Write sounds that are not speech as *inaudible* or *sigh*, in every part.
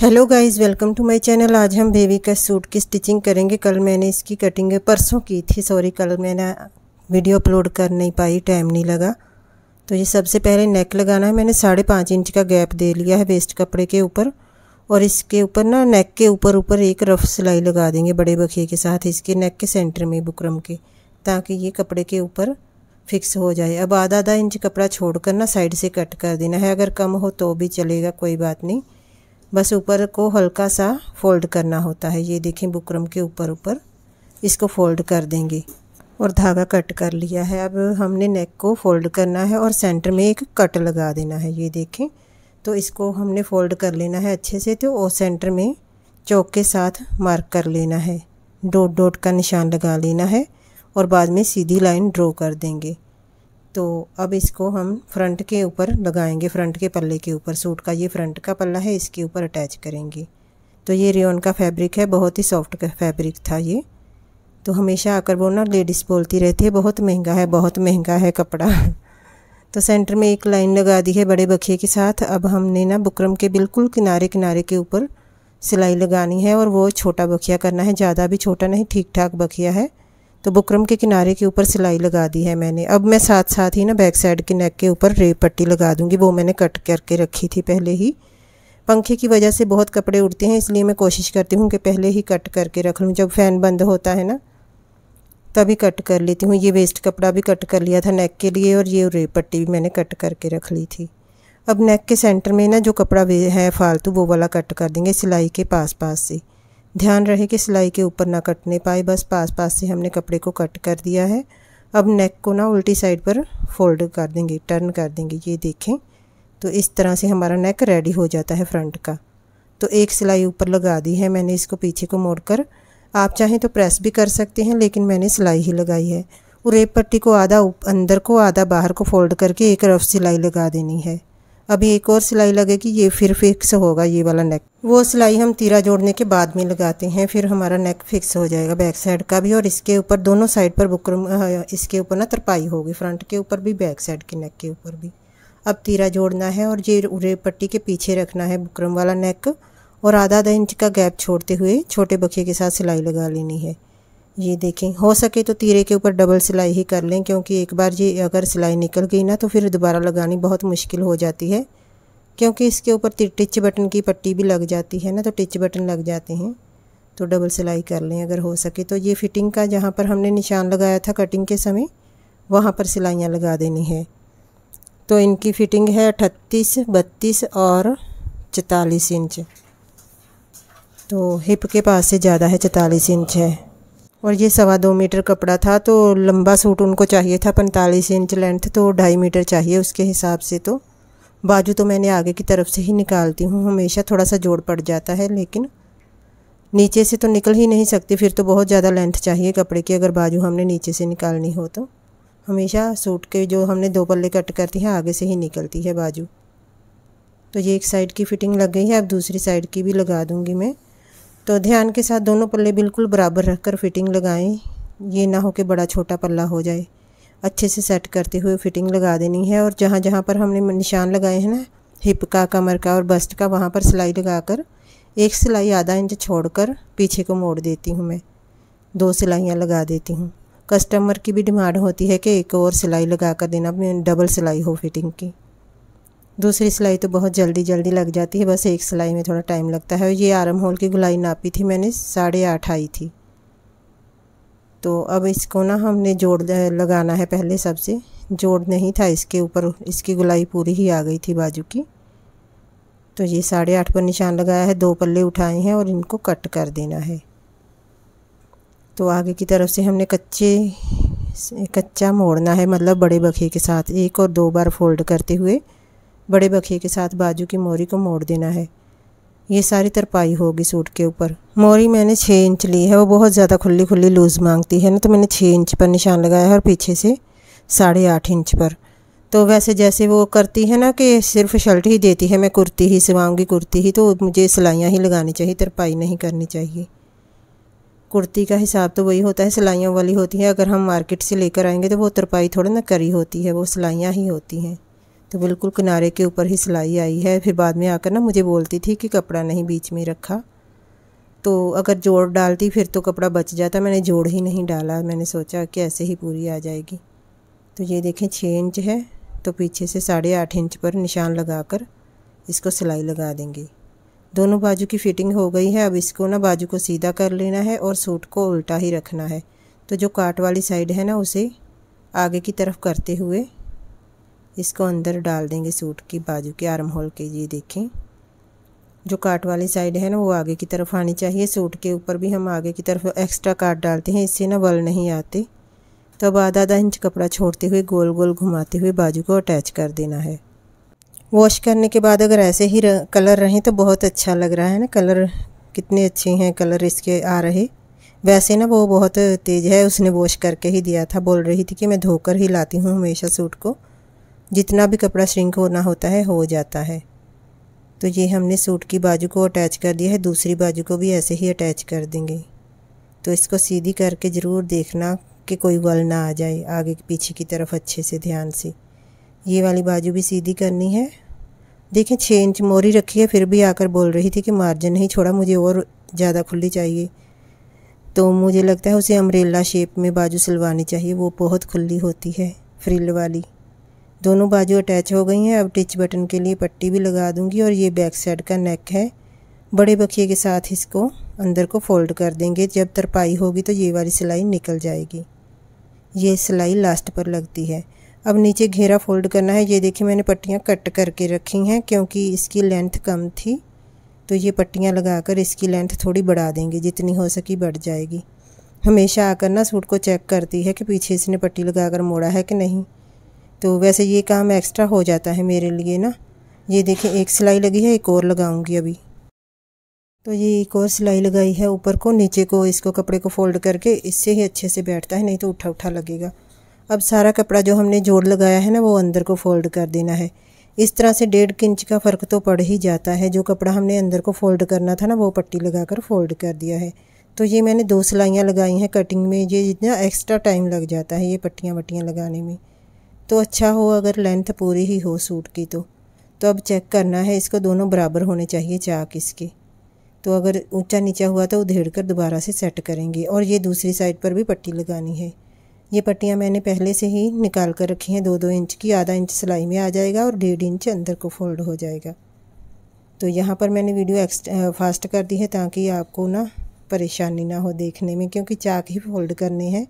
hello guys welcome to my channel आज हम baby का सूट की स्टिचिंग करेंगे कल मैंने इसकी कटिंग परसों की थी सॉरी कल मैंने वीडियो अपलोड कर नहीं पाई टाइम नहीं लगा तो ये सबसे पहले नेक लगाना है मैंने साढ़े पाँच इंच का गैप दे लिया है वेस्ट कपड़े के ऊपर और इसके ऊपर ना नेक के ऊपर ऊपर एक रफ सिलाई लगा देंगे बड़े बखिए के साथ इसके नेक के सेंटर में बुकरम के ताकि ये कपड़े के ऊपर फिक्स हो जाए अब आधा आधा इंच कपड़ा छोड़ कर ना साइड से कट कर देना है अगर कम हो तो भी चलेगा कोई बात नहीं बस ऊपर को हल्का सा फोल्ड करना होता है ये देखें बुकरम के ऊपर ऊपर इसको फोल्ड कर देंगे और धागा कट कर लिया है अब हमने नेक को फोल्ड करना है और सेंटर में एक कट लगा देना है ये देखें तो इसको हमने फोल्ड कर लेना है अच्छे से तो और सेंटर में चौक के साथ मार्क कर लेना है डॉट डॉट का निशान लगा लेना है और बाद में सीधी लाइन ड्रॉ कर देंगे तो अब इसको हम फ्रंट के ऊपर लगाएंगे फ्रंट के पल्ले के ऊपर सूट का ये फ्रंट का पल्ला है इसके ऊपर अटैच करेंगे तो ये रेन का फैब्रिक है बहुत ही सॉफ्ट का फैब्रिक था ये तो हमेशा आकर वो ना लेडीज़ बोलती रहती है बहुत महंगा है बहुत महंगा है कपड़ा *laughs* तो सेंटर में एक लाइन लगा दी है बड़े बखिए के साथ अब हमने ना बुकरम के बिल्कुल किनारे किनारे के ऊपर सिलाई लगानी है और वो छोटा बखिया करना है ज़्यादा भी छोटा नहीं ठीक ठाक बखिया है तो बुकरम के किनारे के ऊपर सिलाई लगा दी है मैंने अब मैं साथ साथ ही ना बैक साइड के नेक के ऊपर रेप पट्टी लगा दूँगी वो मैंने कट करके रखी थी पहले ही पंखे की वजह से बहुत कपड़े उड़ते हैं इसलिए मैं कोशिश करती हूँ कि पहले ही कट करके रख लूँ जब फ़ैन बंद होता है ना तभी कट कर लेती हूँ ये वेस्ट कपड़ा भी कट कर लिया था नेक के लिए और ये रेप पट्टी भी मैंने कट करके रख ली थी अब नेक के सेंटर में ना जो कपड़ा है फालतू वो वाला कट कर देंगे सिलाई के पास पास से ध्यान रहे कि सिलाई के ऊपर ना कटने पाए बस पास पास से हमने कपड़े को कट कर दिया है अब नेक को ना उल्टी साइड पर फोल्ड कर देंगे टर्न कर देंगे ये देखें तो इस तरह से हमारा नेक रेडी हो जाता है फ्रंट का तो एक सिलाई ऊपर लगा दी है मैंने इसको पीछे को मोड़कर आप चाहें तो प्रेस भी कर सकते हैं लेकिन मैंने सिलाई ही लगाई है और एक पट्टी को आधा अंदर को आधा बाहर को फोल्ड करके एक रफ सिलाई लगा देनी है अभी एक और सिलाई लगेगी ये फिर फिक्स होगा ये वाला नेक वो सिलाई हम तीरा जोड़ने के बाद में लगाते हैं फिर हमारा नेक फिक्स हो जाएगा बैक साइड का भी और इसके ऊपर दोनों साइड पर बुकर इसके ऊपर ना तरपाई होगी फ्रंट के ऊपर भी बैक साइड के नेक के ऊपर भी अब तीरा जोड़ना है और ये उरे पट्टी के पीछे रखना है बुकरम वाला नेक और आधा आधा इंच का गैप छोड़ते हुए छोटे बखिए के साथ सिलाई लगा लेनी है ये देखें हो सके तो तीरे के ऊपर डबल सिलाई ही कर लें क्योंकि एक बार ये अगर सिलाई निकल गई ना तो फिर दोबारा लगानी बहुत मुश्किल हो जाती है क्योंकि इसके ऊपर टिच बटन की पट्टी भी लग जाती है ना तो टिच बटन लग जाते हैं तो डबल सिलाई कर लें अगर हो सके तो ये फिटिंग का जहाँ पर हमने निशान लगाया था कटिंग के समय वहाँ पर सिलाइयाँ लगा देनी है तो इनकी फ़िटिंग है अठतीस बत्तीस और चौतालीस इंच तो हिप के पास से ज़्यादा है चौतालीस इंच है और ये सवा दो मीटर कपड़ा था तो लंबा सूट उनको चाहिए था पैंतालीस इंच लेंथ तो ढाई मीटर चाहिए उसके हिसाब से तो बाजू तो मैंने आगे की तरफ से ही निकालती हूँ हमेशा थोड़ा सा जोड़ पड़ जाता है लेकिन नीचे से तो निकल ही नहीं सकती फिर तो बहुत ज़्यादा लेंथ चाहिए कपड़े की अगर बाजू हमने नीचे से निकालनी हो तो हमेशा सूट के जो हमने दो पल्ले कट करती हैं आगे से ही निकलती है बाजू तो ये एक साइड की फ़िटिंग लग गई है अब दूसरी साइड की भी लगा दूँगी मैं तो ध्यान के साथ दोनों पल्ले बिल्कुल बराबर रखकर फिटिंग लगाएं ये ना हो कि बड़ा छोटा पल्ला हो जाए अच्छे से सेट करते हुए फिटिंग लगा देनी है और जहाँ जहाँ पर हमने निशान लगाए हैं ना हिप का कमर का और बस्ट का वहाँ पर सिलाई लगाकर एक सिलाई आधा इंच छोड़कर पीछे को मोड़ देती हूँ मैं दो सिलाइयाँ लगा देती हूँ कस्टमर की भी डिमांड होती है कि एक और सिलाई लगा कर देना डबल सिलाई हो फिटिंग की दूसरी सिलाई तो बहुत जल्दी जल्दी लग जाती है बस एक सिलाई में थोड़ा टाइम लगता है ये आरम होल की गुलाई नापी थी मैंने साढ़े आठ आई थी तो अब इसको ना हमने जोड़ लगाना है पहले सबसे जोड़ नहीं था इसके ऊपर इसकी गुलाई पूरी ही आ गई थी बाजू की तो ये साढ़े आठ पर निशान लगाया है दो पल्ले उठाए हैं और इनको कट कर देना है तो आगे की तरफ से हमने कच्चे कच्चा मोड़ना है मतलब बड़े बखे के साथ एक और दो बार फोल्ड करते हुए बड़े बखिए के साथ बाजू की मोरी को मोड़ देना है ये सारी तरपाई होगी सूट के ऊपर मोरी मैंने छः इंच ली है वो बहुत ज़्यादा खुली खुली लूज़ मांगती है ना तो मैंने छः इंच पर निशान लगाया है और पीछे से साढ़े आठ इंच पर तो वैसे जैसे वो करती है ना कि सिर्फ शर्ट ही देती है मैं कुर्ती ही सिवाऊंगी कुर्ती ही तो मुझे सिलाइयाँ ही लगानी चाहिए तरपाई नहीं करनी चाहिए कुर्ती का हिसाब तो वही होता है सिलाइयों वाली होती है अगर हम मार्केट से लेकर आएंगे तो वो तरपाई थोड़ी ना करी होती है वो सिलाइयाँ ही होती हैं तो बिल्कुल किनारे के ऊपर ही सिलाई आई है फिर बाद में आकर ना मुझे बोलती थी कि कपड़ा नहीं बीच में रखा तो अगर जोड़ डालती फिर तो कपड़ा बच जाता मैंने जोड़ ही नहीं डाला मैंने सोचा कि ऐसे ही पूरी आ जाएगी तो ये देखें छः इंच है तो पीछे से साढ़े आठ इंच पर निशान लगाकर इसको सिलाई लगा देंगे दोनों बाजू की फिटिंग हो गई है अब इसको ना बाजू को सीधा कर लेना है और सूट को उल्टा ही रखना है तो जो काट वाली साइड है ना उसे आगे की तरफ करते हुए इसको अंदर डाल देंगे सूट की बाजू के आर्म होल के ये देखें जो काट वाली साइड है ना वो आगे की तरफ आनी चाहिए सूट के ऊपर भी हम आगे की तरफ एक्स्ट्रा काट डालते हैं इससे ना बल नहीं आते तो अब आधा आधा इंच कपड़ा छोड़ते हुए गोल गोल घुमाते हुए बाजू को अटैच कर देना है वॉश करने के बाद अगर ऐसे ही कलर रहें तो बहुत अच्छा लग रहा है ना कलर कितने अच्छे हैं कलर इसके आ रहे वैसे ना वो बहुत तेज़ है उसने वॉश करके ही दिया था बोल रही थी कि मैं धोकर ही लाती हूँ हमेशा सूट को जितना भी कपड़ा श्रिंक होना होता है हो जाता है तो ये हमने सूट की बाजू को अटैच कर दिया है दूसरी बाजू को भी ऐसे ही अटैच कर देंगे तो इसको सीधी करके ज़रूर देखना कि कोई वल ना आ जाए आगे पीछे की तरफ अच्छे से ध्यान से ये वाली बाजू भी सीधी करनी है देखें छः इंच मोरी रखी है फिर भी आकर बोल रही थी कि मार्जिन नहीं छोड़ा मुझे और ज़्यादा खुली चाहिए तो मुझे लगता है उसे अम्ब्रेला शेप में बाजू सिलवानी चाहिए वो बहुत खुली होती है फ्रिल वाली दोनों बाजू अटैच हो गई हैं अब टिच बटन के लिए पट्टी भी लगा दूंगी और ये बैक साइड का नेक है बड़े बखिए के साथ इसको अंदर को फोल्ड कर देंगे जब तरपाई होगी तो ये वाली सिलाई निकल जाएगी ये सिलाई लास्ट पर लगती है अब नीचे घेरा फोल्ड करना है ये देखिए मैंने पट्टियाँ कट करके रखी हैं क्योंकि इसकी लेंथ कम थी तो ये पट्टियाँ लगाकर इसकी लेंथ थोड़ी बढ़ा देंगे जितनी हो सकी बढ़ जाएगी हमेशा आकर ना सूट को चेक करती है कि पीछे इसने पट्टी लगाकर मोड़ा है कि नहीं तो वैसे ये काम एक्स्ट्रा हो जाता है मेरे लिए ना ये देखें एक सिलाई लगी है एक और लगाऊंगी अभी तो ये एक और सिलाई लगाई है ऊपर को नीचे को इसको कपड़े को फोल्ड करके इससे ही अच्छे से बैठता है नहीं तो उठा उठा लगेगा अब सारा कपड़ा जो हमने जोड़ लगाया है ना वो अंदर को फोल्ड कर देना है इस तरह से डेढ़ इंच का फ़र्क तो पड़ ही जाता है जो कपड़ा हमने अंदर को फोल्ड करना था ना वो पट्टी लगा कर फोल्ड कर दिया है तो ये मैंने दो सिलाइयाँ लगाई हैं कटिंग में ये जितना एक्स्ट्रा टाइम लग जाता है ये पट्टियाँ वट्टियाँ लगाने में तो अच्छा हो अगर लेंथ पूरी ही हो सूट की तो तो अब चेक करना है इसको दोनों बराबर होने चाहिए चाक इसके तो अगर ऊंचा नीचा हुआ तो उधेड़ कर दोबारा से सेट करेंगे और ये दूसरी साइड पर भी पट्टी लगानी है ये पट्टियाँ मैंने पहले से ही निकाल कर रखी हैं दो दो इंच की आधा इंच सिलाई में आ जाएगा और डेढ़ इंच अंदर को फोल्ड हो जाएगा तो यहाँ पर मैंने वीडियो एक्स्ट फास्ट कर दी है ताकि आपको ना परेशानी ना हो देखने में क्योंकि चाक ही फोल्ड करने हैं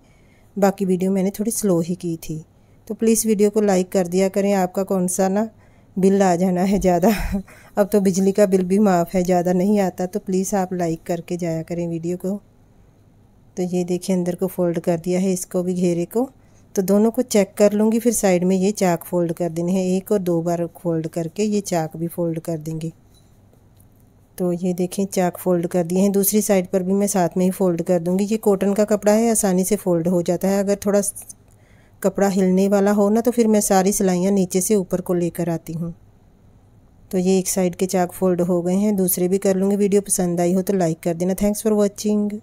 बाकी वीडियो मैंने थोड़ी स्लो ही की थी तो प्लीज़ वीडियो को लाइक कर दिया करें आपका कौन सा ना बिल आ जाना है ज़्यादा *laughs* अब तो बिजली का बिल भी माफ़ है ज़्यादा नहीं आता तो प्लीज़ आप लाइक करके जाया करें वीडियो को तो ये देखिए अंदर को फोल्ड कर दिया है इसको भी घेरे को तो दोनों को चेक कर लूँगी फिर साइड में ये चाक फोल्ड कर देने हैं एक और दो बार फोल्ड करके ये चाक भी फोल्ड कर देंगे तो ये देखें चाक फोल्ड कर दिए हैं दूसरी साइड पर भी मैं साथ में ही फोल्ड कर दूँगी ये कॉटन का कपड़ा है आसानी से फोल्ड हो जाता है अगर थोड़ा कपड़ा हिलने वाला हो ना तो फिर मैं सारी सिलाइयाँ नीचे से ऊपर को लेकर आती हूँ तो ये एक साइड के चाक फोल्ड हो गए हैं दूसरे भी कर लूँगी वीडियो पसंद आई हो तो लाइक कर देना थैंक्स फॉर वॉचिंग